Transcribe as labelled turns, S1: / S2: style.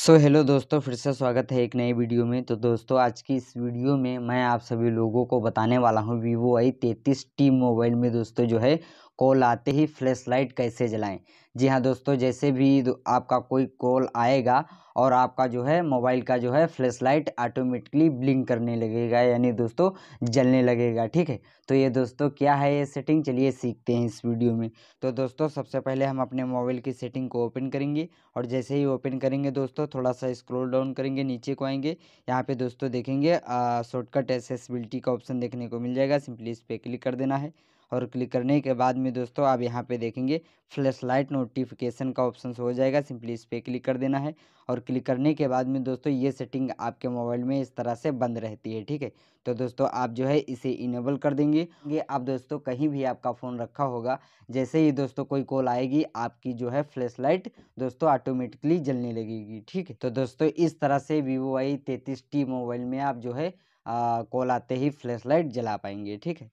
S1: सो so, hello दोस्तों फिर से स्वागत है एक नई वीडियो में तो दोस्तों आज की इस वीडियो में मैं आप सभी लोगों को बताने वाला हूँ वीवो आई तैंतीस टी मोबाइल में दोस्तों जो है कॉल आते ही फ्लैश लाइट कैसे जलाएं जी हाँ दोस्तों जैसे भी आपका कोई कॉल आएगा और आपका जो है मोबाइल का जो है फ्लैश लाइट ऑटोमेटिकली ब्लिंक करने लगेगा यानी दोस्तों जलने लगेगा ठीक है तो ये दोस्तों क्या है ये सेटिंग चलिए सीखते हैं इस वीडियो में तो दोस्तों सबसे पहले हम अपने मोबाइल की सेटिंग को ओपन करेंगे और जैसे ही ओपन करेंगे दोस्तों थोड़ा सा स्क्रोल डाउन करेंगे नीचे को आएंगे यहाँ पे दोस्तों देखेंगे शॉर्टकट एसेसबिलिटी का ऑप्शन देखने को मिल जाएगा सिंपली इस पर क्लिक कर देना है और क्लिक करने के बाद में दोस्तों आप यहाँ पे देखेंगे फ्लैश लाइट नोटिफिकेशन का ऑप्शन हो जाएगा सिंपली इस पर क्लिक कर देना है और क्लिक करने के बाद में दोस्तों ये सेटिंग आपके मोबाइल में इस तरह से बंद रहती है ठीक है तो दोस्तों आप जो है इसे इनेबल कर देंगे ये आप दोस्तों कहीं भी आपका फ़ोन रखा होगा जैसे ही दोस्तों कोई कॉल आएगी आपकी जो है फ्लैश लाइट दोस्तों ऑटोमेटिकली जलने लगेगी ठीक है तो दोस्तों इस तरह से वीवो आई तैंतीस टी मोबाइल में आप जो है कॉल आते ही फ्लैश लाइट जला पाएंगे ठीक है